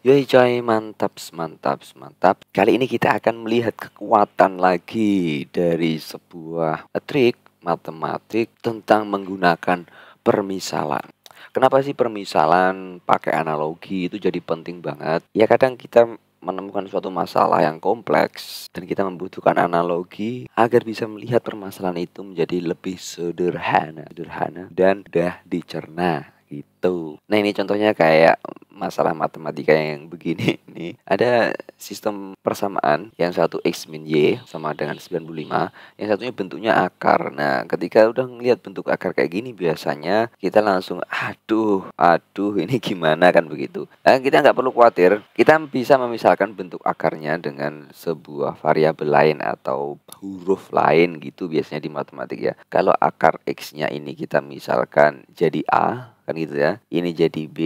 Yoi coy, mantap, mantap, mantap. Kali ini kita akan melihat kekuatan lagi dari sebuah trik matematik tentang menggunakan permisalan. Kenapa sih permisalan pakai analogi itu jadi penting banget? Ya kadang kita menemukan suatu masalah yang kompleks dan kita membutuhkan analogi agar bisa melihat permasalahan itu menjadi lebih sederhana, sederhana dan mudah dicerna gitu. Nah ini contohnya kayak masalah matematika yang begini nih. Ada sistem persamaan yang satu X min Y sama dengan 95. Yang satunya bentuknya akar. Nah ketika udah ngelihat bentuk akar kayak gini biasanya kita langsung aduh aduh ini gimana kan begitu. Nah, kita nggak perlu khawatir. Kita bisa memisalkan bentuk akarnya dengan sebuah variabel lain atau huruf lain gitu biasanya di matematika. ya. Kalau akar X-nya ini kita misalkan jadi A kan gitu ya ini jadi B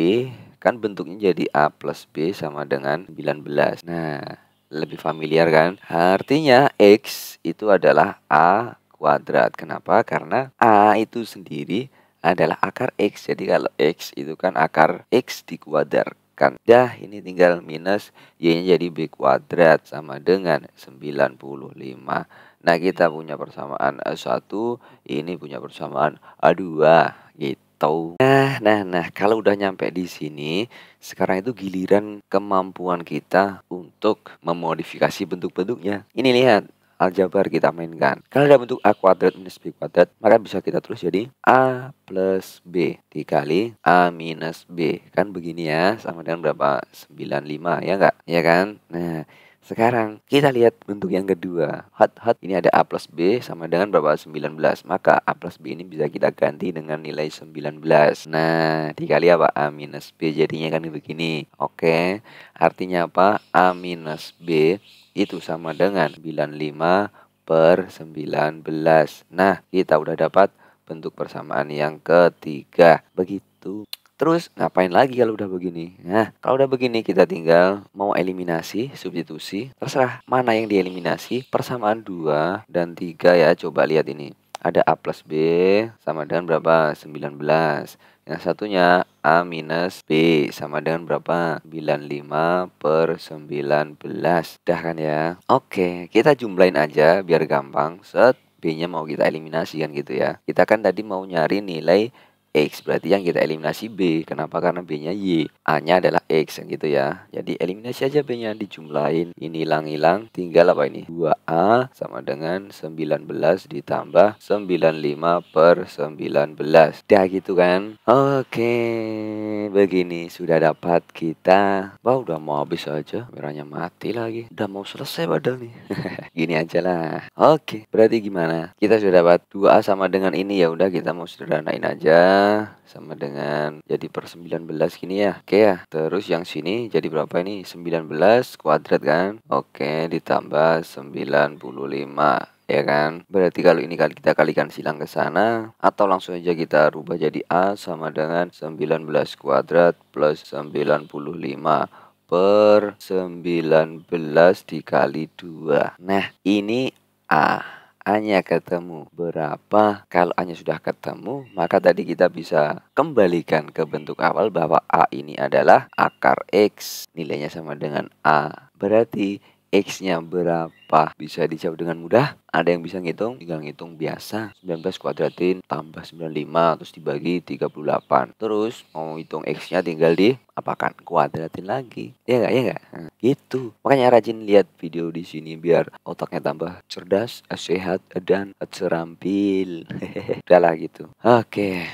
kan bentuknya jadi A plus B sama dengan 19 nah lebih familiar kan artinya X itu adalah A kuadrat kenapa karena A itu sendiri adalah akar X jadi kalau X itu kan akar X dikuadarkan dah ini tinggal minus Y nya jadi B kuadrat sama dengan 95 nah kita punya persamaan A1 ini punya persamaan A2 gitu atau nah nah nah kalau udah nyampe di sini sekarang itu giliran kemampuan kita untuk memodifikasi bentuk-bentuknya ini lihat aljabar kita mainkan. kalau ada bentuk A kuadrat minus B kuadrat, maka bisa kita terus jadi A plus B dikali A minus B. Kan begini ya, sama dengan berapa? 95 ya enggak? Ya kan? Nah, sekarang kita lihat bentuk yang kedua. Hot hot ini ada A plus B sama dengan berapa? 19. Maka A plus B ini bisa kita ganti dengan nilai 19. Nah, dikali apa? A minus B jadinya kan begini. Oke, artinya apa? A minus B itu sama dengan 95 per 19. Nah, kita udah dapat bentuk persamaan yang ketiga. Begitu. Terus ngapain lagi kalau udah begini? Nah, kalau udah begini kita tinggal mau eliminasi, substitusi, terserah mana yang dieliminasi, persamaan 2 dan 3 ya, coba lihat ini. Ada A plus B sama dengan berapa? 19. Yang satunya A minus B sama dengan berapa? 95 per 19. Dah kan ya? Oke, kita jumlahin aja biar gampang. Set, B-nya mau kita eliminasi kan gitu ya. Kita kan tadi mau nyari nilai X berarti yang kita eliminasi B kenapa karena B nya Y A nya adalah X kan gitu ya jadi eliminasi aja B nya dijumlahin ini hilang-hilang tinggal apa ini 2A sama dengan 19 ditambah 95 per 19 dah gitu kan oke begini sudah dapat kita wah udah mau habis aja merahnya mati lagi udah mau selesai padahal nih gini aja lah. Oke, berarti gimana? Kita sudah dapat dua a sama dengan ini ya udah kita mau sederhanain aja sama dengan jadi per 19 gini ya. Oke ya. Terus yang sini jadi berapa ini? 19 kuadrat kan? Oke, ditambah 95 ya kan? Berarti kalau ini kali kita kalikan silang ke sana atau langsung aja kita rubah jadi A sama dengan 19 kuadrat plus 95 per 19 dikali 2 Nah ini A A-nya ketemu berapa? Kalau A-nya sudah ketemu, maka tadi kita bisa kembalikan ke bentuk awal bahwa A ini adalah akar X. Nilainya sama dengan A. Berarti X-nya berapa? Bisa dijawab dengan mudah. Ada yang bisa ngitung? Tinggal ngitung biasa. 19 kuadratin tambah 95 terus dibagi 38. Terus mau hitung X-nya tinggal di apakan kuadratin lagi. Ya enggak, ya enggak? Nah, gitu. Makanya rajin lihat video di sini biar otaknya tambah cerdas, sehat dan terampil. lah gitu. Oke. Okay.